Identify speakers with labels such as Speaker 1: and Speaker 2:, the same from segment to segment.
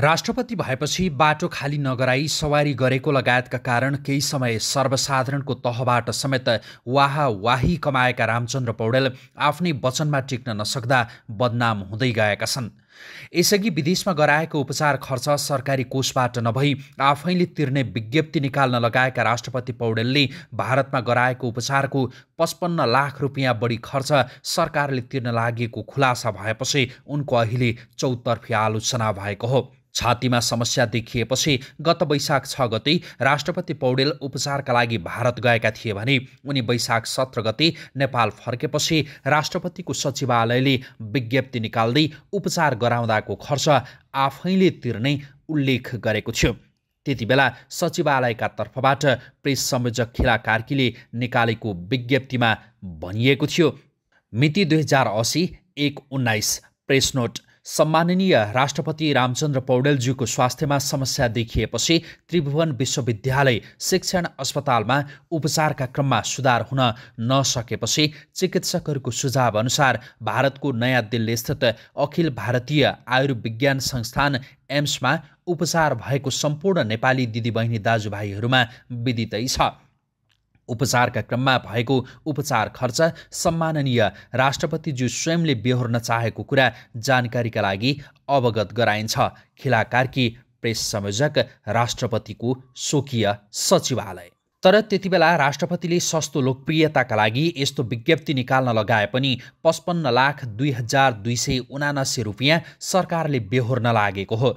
Speaker 1: राष्ट्रपति भएपछि बाटो खाली नगराई सवारी गरेको लगायतका कारण केही समय सर्वसाधारणको तहबाट समेत वाहावाही कमाएका रामचन्द्र पौडेल आफ्नै वचनमा टिक्न नसक्दा बदनाम हुँदै गएका छन् यसअघि विदेशमा गराएको उपचार खर्च सरकारी कोषबाट नभई आफैले तिर्ने विज्ञप्ति निकाल्न लगाएका राष्ट्रपति पौडेलले भारतमा गराएको उपचारको पचपन्न लाख रुपियाँ बढी खर्च सरकारले तिर्न लागेको खुलासा भएपछि उनको अहिले चौतर्फी आलोचना भएको हो छातीमा समस्या देखिएपछि गत वैशाख छ गते राष्ट्रपति पौडेल उपचारका लागि भारत गएका थिए भने उनी वैशाख सत्र गते नेपाल फर्केपछि राष्ट्रपतिको सचिवालयले विज्ञप्ति निकाल्दै उपचार गराउँदाको खर्च आफैले तिर्ने उल्लेख गरेको थियो त्यति बेला सचिवालयका तर्फबाट प्रेस संयोजक खिला कार्कीले निकालेको विज्ञप्तिमा भनिएको थियो मिति दुई हजार असी एक उन्नाइस प्रेस नोट सम्माननीय राष्ट्रपति रामचन्द्र पौडेलज्यूको स्वास्थ्यमा समस्या देखिएपछि त्रिभुवन विश्वविद्यालय शिक्षण अस्पतालमा उपचारका क्रममा सुधार हुन नसकेपछि चिकित्सकहरूको सुझाव अनुसार भारतको नयाँ दिल्लीस्थित अखिल भारतीय आयुर्विज्ञान संस्थान एम्समा उपचार भएको सम्पूर्ण नेपाली दिदीबहिनी दाजुभाइहरूमा विदितै छ उपचारका क्रममा भएको उपचार खर्च सम्माननीय राष्ट्रपतिज्यू स्वयंले बेहोर्न चाहेको कुरा जानकारीका लागि अवगत गराइन्छ खिलाकार्की प्रेस संयोजक राष्ट्रपतिको स्वकीय सचिवालय तर त्यति बेला राष्ट्रपतिले सस्तो लोकप्रियताका लागि यस्तो विज्ञप्ति निकाल्न लगाए पनि पचपन्न लाख दुई हजार दुई सय उनासी रुपियाँ सरकारले बेहोर्न लागेको हो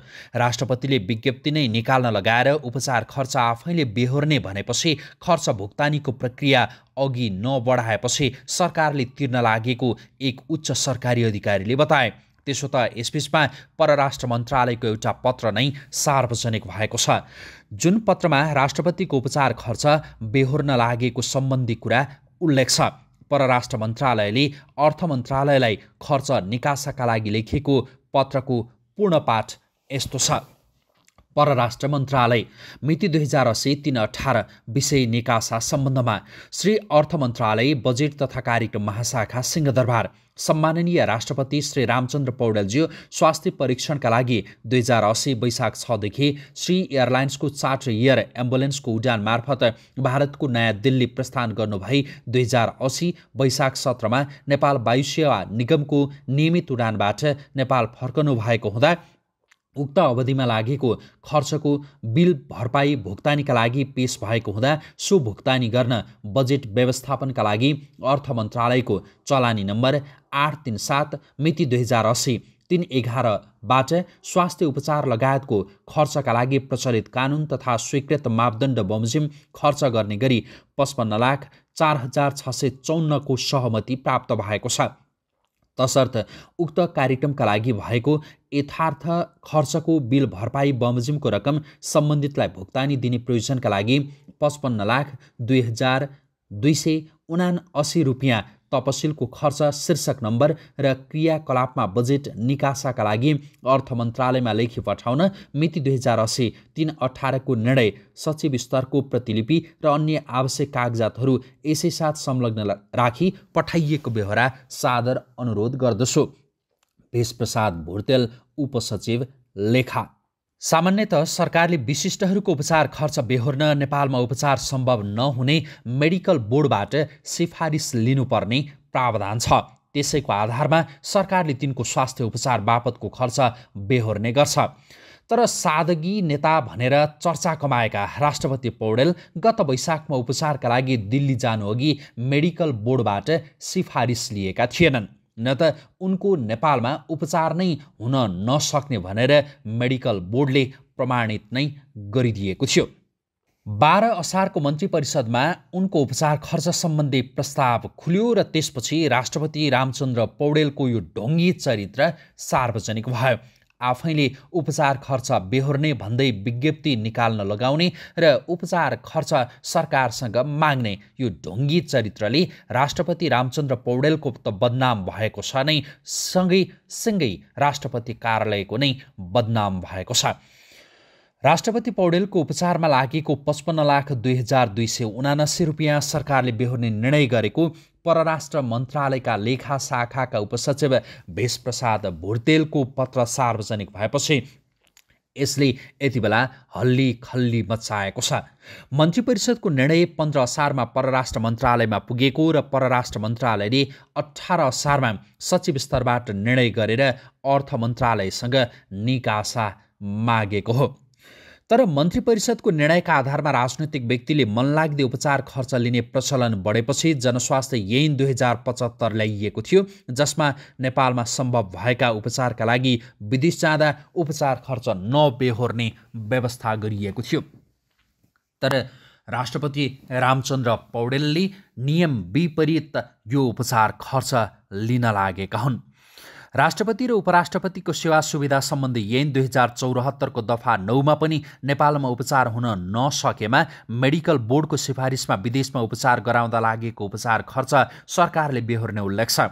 Speaker 1: राष्ट्रपतिले विज्ञप्ति नै निकाल्न लगाएर उपचार खर्च आफैले बेहोर्ने भनेपछि खर्च भुक्तानीको प्रक्रिया अघि नबढाएपछि सरकारले तिर्न लागेको एक उच्च सरकारी अधिकारीले बताए त्यसो त यसबिचमा परराष्ट्र मन्त्रालयको एउटा पत्र नै सार्वजनिक भएको छ जुन पत्रमा राष्ट्रपतिको उपचार खर्च बेहोर्न लागेको सम्बन्धी कुरा उल्लेख छ परराष्ट्र मन्त्रालयले अर्थ मन्त्रालयलाई खर्च निकासाका लागि लेखिएको पत्रको पूर्ण पाठ यस्तो छ परराष्ट्र मन्त्रालय मिति दुई हजार असी तिन अठार विषय निकासा सम्बन्धमा श्री अर्थ मन्त्रालय बजेट तथा कार्यक्रम महाशाखा सिंहदरबार सम्माननीय राष्ट्रपति श्री रामचन्द्र पौडेलज्यू स्वास्थ्य परीक्षणका लागि दुई हजार असी वैशाख छदेखि श्री एयरलाइन्सको चार्टर एयर एम्बुलेन्सको उडान मार्फत भारतको नयाँ दिल्ली प्रस्थान गर्नुभई दुई हजार असी वैशाख सत्रमा नेपाल वायुसेवा निगमको नियमित उडानबाट नेपाल फर्कनु भएको हुँदा उक्त अवधिमा लागेको खर्चको बिल भरपाई भुक्तानीका लागि पेस भएको हुँदा सो भुक्तानी गर्न बजेट व्यवस्थापनका लागि अर्थ मन्त्रालयको चलानी नम्बर आठ तिन सात मिति दुई हजार असी तिन एघारबाट स्वास्थ्य उपचार लगायतको खर्चका लागि प्रचलित कानुन तथा स्वीकृत मापदण्ड बमोजिम खर्च गर्ने गरी पचपन्न लाख चार हजार छ सय चौन्नको सहमति प्राप्त भएको छ तसर्थ उक्त कार्यक्रमका लागि भएको यथार्थ खर्चको बिल भरपाई बमजिमको रकम सम्बन्धितलाई भुक्तानी दिने प्रयोजनका लागि पचपन्न लाख दुई हजार दुई सय उना असी रुपियाँ तपसिलको खर्च शीर्षक नम्बर र क्रियाकलापमा बजेट निकासाका लागि अर्थ मन्त्रालयमा लेखी पठाउन मिति दुई हजार असी तिन अठारको निर्णय सचिव स्तरको प्रतिलिपि र अन्य आवश्यक कागजातहरू यसैसाथ साथ संलग्न राखी पठाइएको बेहोरा सादर अनुरोध गर्दछु भेषप्रसाद भुर्तेल उपसचिव लेखा सामान्यत सरकारले विशिष्टहरूको उपचार खर्च बेहोर्न नेपालमा उपचार सम्भव नहुने मेडिकल बोर्डबाट सिफारिस लिनुपर्ने प्रावधान छ त्यसैको आधारमा सरकारले तिनको स्वास्थ्य उपचार बापतको खर्च बेहोर्ने गर्छ तर सादगी नेता भनेर चर्चा कमाएका राष्ट्रपति पौडेल गत वैशाखमा उपचारका लागि दिल्ली जानुअघि मेडिकल बोर्डबाट सिफारिस लिएका थिएनन् न त उनको नेपालमा उपचार नै हुन नसक्ने भनेर मेडिकल बोर्डले प्रमाणित नै गरिदिएको थियो बाह्र असारको मन्त्री परिषदमा उनको उपचार खर्च सम्बन्धी प्रस्ताव खुल्यो र त्यसपछि राष्ट्रपति रामचन्द्र पौडेलको यो ढोङ्गी चरित्र सार्वजनिक भयो आफैले उपचार खर्च बेहोर्ने भन्दै विज्ञप्ति निकाल्न लगाउने र उपचार खर्च सरकारसँग माग्ने यो ढुङ्गी चरित्रले राष्ट्रपति रामचन्द्र पौडेलको त बदनाम भएको छ नै सँगै सँगै राष्ट्रपति कार्यालयको नै बदनाम भएको छ राष्ट्रपति पौडेलको उपचारमा लागेको पचपन्न लाख दुई हजार दुई सय उनासी रुपियाँ सरकारले बेहोर्ने निर्णय गरेको परराष्ट्र मन्त्रालयका लेखा शाखाका उपसचिव भेषप्रसाद भुर्तेलको पत्र सार्वजनिक भएपछि यसले यति बेला हल्ली खल्ली मचाएको छ मन्त्री परिषदको निर्णय पन्ध्र असारमा परराष्ट्र मन्त्रालयमा पुगेको र परराष्ट्र मन्त्रालयले अठार असारमा सचिव स्तरबाट निर्णय गरेर अर्थ मन्त्रालयसँग निकासा मागेको हो तर मन्त्री परिषदको निर्णयका आधारमा राजनैतिक व्यक्तिले मनलाग्दे उपचार खर्च लिने प्रचलन बढेपछि जनस्वास्थ्य ऐन दुई हजार पचहत्तर ल्याइएको थियो जसमा नेपालमा सम्भव भएका उपचारका लागि विदेश जाँदा उपचार खर्च नबेहोर्ने व्यवस्था गरिएको थियो तर राष्ट्रपति रामचन्द्र पौडेलले नियम विपरीत यो उपचार खर्च लिन लागेका हुन् राष्ट्रपति र उपराष्ट्रपतिको सेवा सुविधा सम्बन्धी ऐन दुई हजार चौरात्तरको दफा नौमा पनि नेपालमा उपचार हुन नसकेमा मेडिकल बोर्डको सिफारिसमा विदेशमा उपचार गराउँदा लागेको उपचार खर्च सरकारले बेहोर्ने उल्लेख छ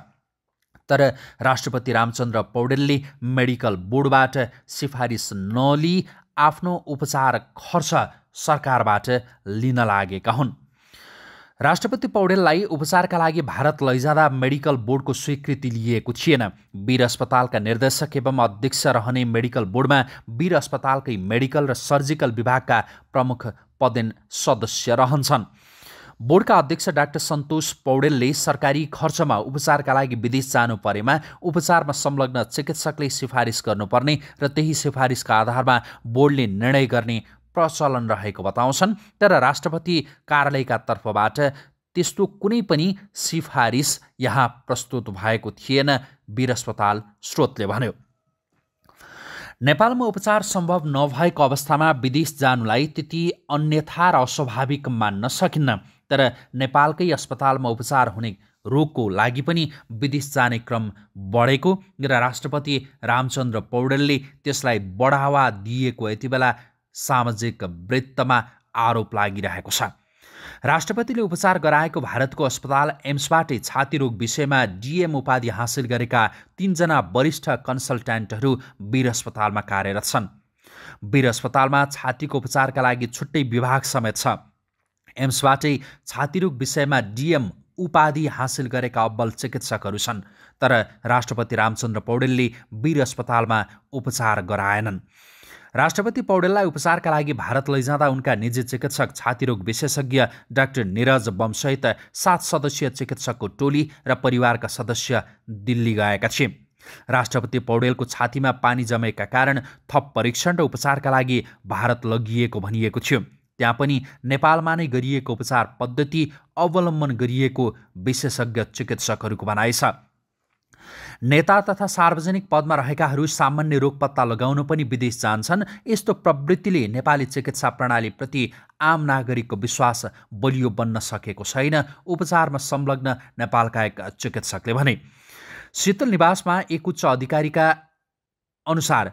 Speaker 1: तर राष्ट्रपति रामचन्द्र पौडेलले मेडिकल बोर्डबाट सिफारिस नलिई आफ्नो उपचार खर्च सरकारबाट लिन लागेका हुन् राष्ट्रपति पौडेललाई उपचारका लागि भारत लैजाँदा मेडिकल बोर्डको स्वीकृति लिएको थिएन वीर अस्पतालका निर्देशक एवं अध्यक्ष रहने मेडिकल बोर्डमा वीर अस्पतालकै मेडिकल र सर्जिकल विभागका प्रमुख पदेन सदस्य रहन्छन् बोर्डका अध्यक्ष डाक्टर सन्तोष पौडेलले सरकारी खर्चमा उपचारका लागि विदेश जानु परेमा उपचारमा संलग्न चिकित्सकले सिफारिस गर्नुपर्ने र त्यही सिफारिसका आधारमा बोर्डले निर्णय गर्ने प्रचलन रहेको बताउँछन् तर राष्ट्रपति कार्यालयका तर्फबाट त्यस्तो कुनै पनि सिफारिस यहाँ प्रस्तुत भएको थिएन वीर अस्पताल स्रोतले भन्यो नेपालमा उपचार सम्भव नभएको अवस्थामा विदेश जानुलाई त्यति अन्यथा र अस्वाभाविक मान्न सकिन्न तर नेपालकै अस्पतालमा उपचार हुने रोगको लागि पनि विदेश जाने क्रम बढेको र राष्ट्रपति रामचन्द्र पौडेलले त्यसलाई बढावा दिएको यति बेला सामाजिक वृत्तमा आरोप लागिरहेको छ राष्ट्रपतिले उपचार गराएको भारतको अस्पताल एम्सबाटै छातीरोग विषयमा डिएम उपाधि हासिल गरेका तिनजना वरिष्ठ कन्सल्ट्यान्टहरू वीर अस्पतालमा कार्यरत छन् वीर अस्पतालमा छातीको उपचारका लागि छुट्टै विभाग समेत छ एम्सबाटै छातीरोग विषयमा डिएम उपाधि हासिल गरेका अब्बल चिकित्सकहरू छन् तर राष्ट्रपति रामचन्द्र पौडेलले वीर अस्पतालमा उपचार गराएनन् राष्ट्रपति पौडेललाई उपचारका लागि भारत लैजाँदा उनका निजी चिकित्सक छातीरोग विशेषज्ञ डाक्टर निरज बमसहित सात सदस्यीय चिकित्सकको टोली र परिवारका सदस्य दिल्ली गएका थिए राष्ट्रपति पौडेलको छातीमा पानी जमेका कारण थप परीक्षण र उपचारका लागि भारत लगिएको भनिएको थियो त्यहाँ पनि नेपालमा नै गरिएको उपचार पद्धति अवलम्बन गरिएको विशेषज्ञ चिकित्सकहरूको भनाइ छ नेता तथा सार्वजनिक पदमा रहेकाहरू सामान्य रोग पत्ता लगाउन पनि विदेश जान्छन् यस्तो प्रवृत्तिले नेपाली चिकित्सा प्रणालीप्रति आम नागरिकको विश्वास बलियो बन्न सकेको छैन उपचारमा संलग्न नेपालका एक चिकित्सकले भने शीतल निवासमा एक उच्च अधिकारीका अनुसार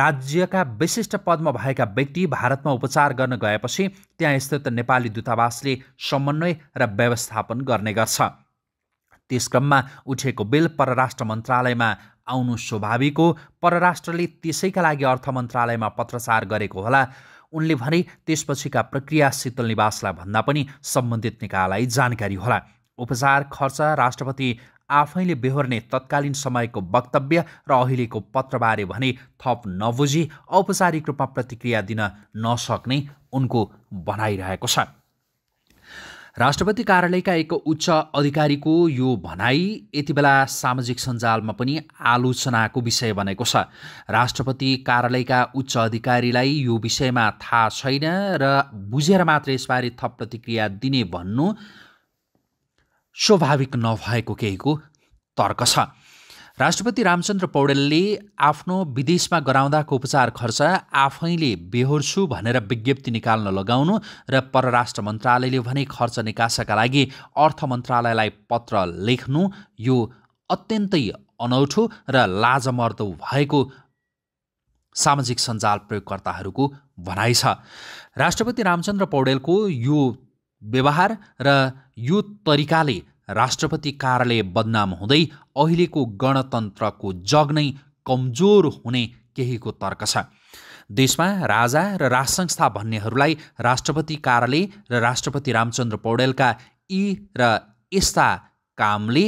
Speaker 1: राज्यका विशिष्ट पदमा भएका व्यक्ति भारतमा उपचार गर्न गएपछि त्यहाँ स्थित नेपाली दूतावासले समन्वय र व्यवस्थापन गर्ने गर्छ क्रममा उठेको बिल परराष्ट्र मन्त्रालयमा आउनु स्वाभाविक हो परराष्ट्रले त्यसैका लागि अर्थ मन्त्रालयमा पत्रचार गरेको होला उनले भने त्यसपछिका प्रक्रिया शीतल निवासलाई भन्दा पनि सम्बन्धित निकायलाई जानकारी होला उपचार खर्च राष्ट्रपति आफैले बेहोर्ने तत्कालीन समयको वक्तव्य र अहिलेको पत्रबारे भने थप नबुझी औपचारिक रूपमा प्रतिक्रिया दिन नसक्ने उनको भनाइरहेको छ राष्ट्रपति कार्यालयका एक उच्च अधिकारीको यो भनाइ यति बेला सामाजिक सञ्जालमा पनि आलोचनाको विषय बनेको छ राष्ट्रपति कार्यालयका उच्च अधिकारीलाई यो विषयमा थाहा छैन र बुझेर मात्र यसबारे थप प्रतिक्रिया दिने भन्नु स्वाभाविक नभएको केहीको तर्क छ राष्ट्रपति रामचन्द्र पौडेलले आफ्नो विदेशमा गराउँदाको उपचार खर्च आफैले बेहोर्छु भनेर विज्ञप्ति निकाल्न लगाउनु र परराष्ट्र मन्त्रालयले भने खर्च निकासका लागि अर्थ मन्त्रालयलाई पत्र लेख्नु यो अत्यन्तै अनौठो र लाजमर्दो भएको सामाजिक सञ्जाल प्रयोगकर्ताहरूको भनाइ छ राष्ट्रपति रामचन्द्र पौडेलको यो व्यवहार र यो तरिकाले राष्ट्रपति कार्यालय बदनाम हुँदै अहिलेको गणतन्त्रको जग नै कमजोर हुने केहीको तर्क छ देशमा राजा र राजसंस्था संस्था भन्नेहरूलाई राष्ट्रपति कार्यालय र राष्ट्रपति रामचन्द्र पौडेलका यी र यस्ता कामले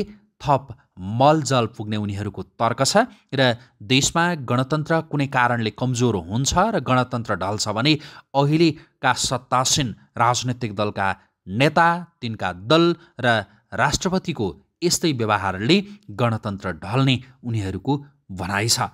Speaker 1: थप मलजल पुग्ने उनीहरूको तर्क छ र देशमा गणतन्त्र कुनै कारणले कमजोर हुन्छ र गणतन्त्र ढल्छ भने अहिलेका सत्तासीन राजनैतिक दलका नेता तिनका दल र राष्ट्रपतिको यस्तै व्यवहारले गणतन्त्र ढल्ने उनीहरूको भनाइ छ